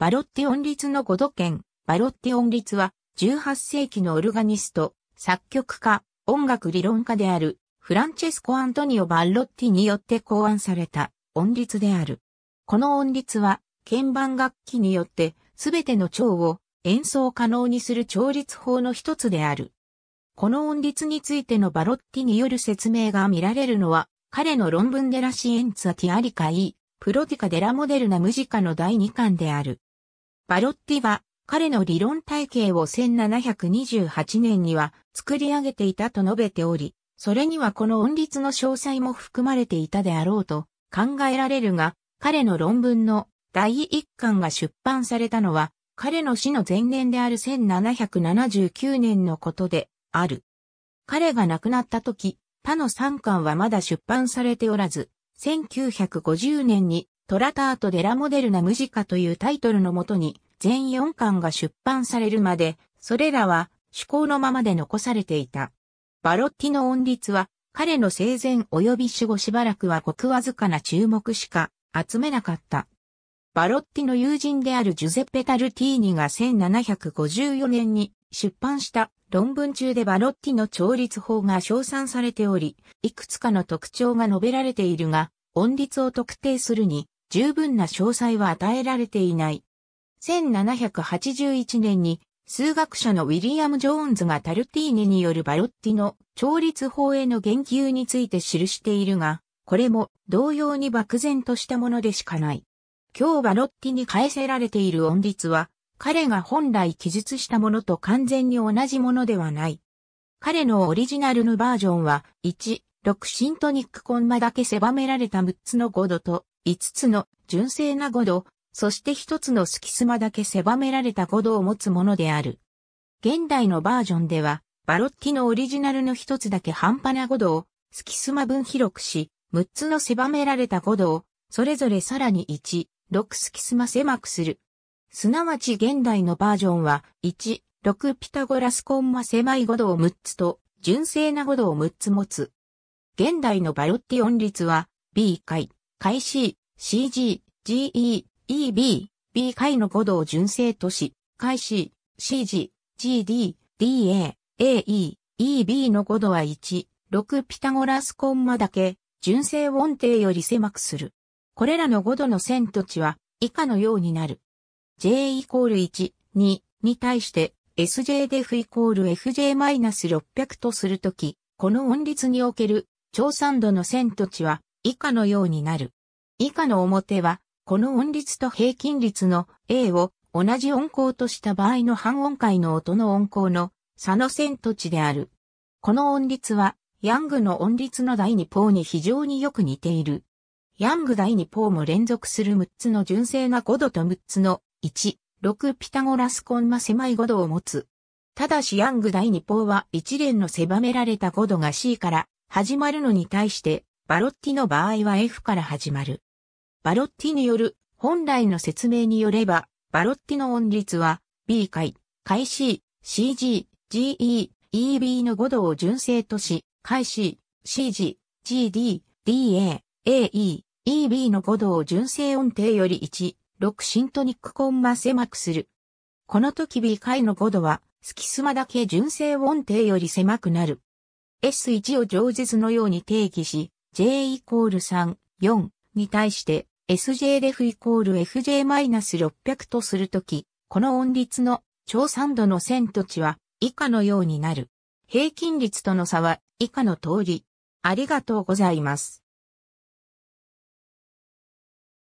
バロッティ音律の5度圏、バロッティ音律は、18世紀のオルガニスト、作曲家、音楽理論家である、フランチェスコ・アントニオ・バッロッティによって考案された音律である。この音律は、鍵盤楽器によって、すべての調を演奏可能にする調律法の一つである。この音律についてのバロッティによる説明が見られるのは、彼の論文デラシエンツァティアリカイ、プロティカデラモデルナムジカの第2巻である。バロッティは彼の理論体系を1728年には作り上げていたと述べており、それにはこの音律の詳細も含まれていたであろうと考えられるが、彼の論文の第一巻が出版されたのは、彼の死の前年である1779年のことである。彼が亡くなった時、他の3巻はまだ出版されておらず、1950年にトラタート・デラ・モデルナ・ムジカというタイトルのもとに、全4巻が出版されるまで、それらは、趣向のままで残されていた。バロッティの音律は、彼の生前及び死後しばらくはごくわずかな注目しか集めなかった。バロッティの友人であるジュゼッペ・タルティーニが1754年に出版した論文中でバロッティの調律法が称賛されており、いくつかの特徴が述べられているが、音律を特定するに十分な詳細は与えられていない。1781年に数学者のウィリアム・ジョーンズがタルティーネによるバロッティの調律法への言及について記しているが、これも同様に漠然としたものでしかない。今日バロッティに返せられている音律は、彼が本来記述したものと完全に同じものではない。彼のオリジナルのバージョンは、1、6シントニックコンマだけ狭められた6つの5度と、5つの純正な5度、そして1つの隙間だけ狭められた5度を持つものである。現代のバージョンでは、バロッティのオリジナルの1つだけ半端な5度を、隙間分広くし、6つの狭められた5度を、それぞれさらに1、6隙間狭くする。すなわち現代のバージョンは、1、6ピタゴラスコンマ狭い5度を6つと、純正な5度を6つ持つ。現代のバロッティ音率は、B 回、回 C、CG、GE、EB、B 回の5道純正都市、回 C、CG、GD、DA、AE、EB の5度は1、6ピタゴラスコンマだけ、純正音程より狭くする。これらの5度の線と値は以下のようになる。J イコール1、2に対して SJDF イコール FJ-600 マイナとするとき、この音率における超酸度の線と値は以下のようになる。以下の表は、この音律と平均律の A を同じ音高とした場合の半音階の音の音高の差の線と値である。この音律は、ヤングの音律の第2項に非常によく似ている。ヤング第2項も連続する6つの純正な5度と6つの1、6ピタゴラスコンマ狭い5度を持つ。ただしヤング第2項は一連の狭められた5度が C から始まるのに対して、バロッティの場合は F から始まる。バロッティによる本来の説明によれば、バロッティの音率は B 回、回 C、CG、GE、EB の5度を純正とし、回 C、CG、GD、DA、AE、EB の5度を純正音程より1、6シントニックコンマ狭くする。この時 B 回の5度は、スキスマだけ純正音程より狭くなる。S1 を上舌のように定義し、J イコール3、4、に対して SJREF イコール FJ-600 とするとき、この音率の超酸度の線と値は以下のようになる。平均率との差は以下の通り。ありがとうございます。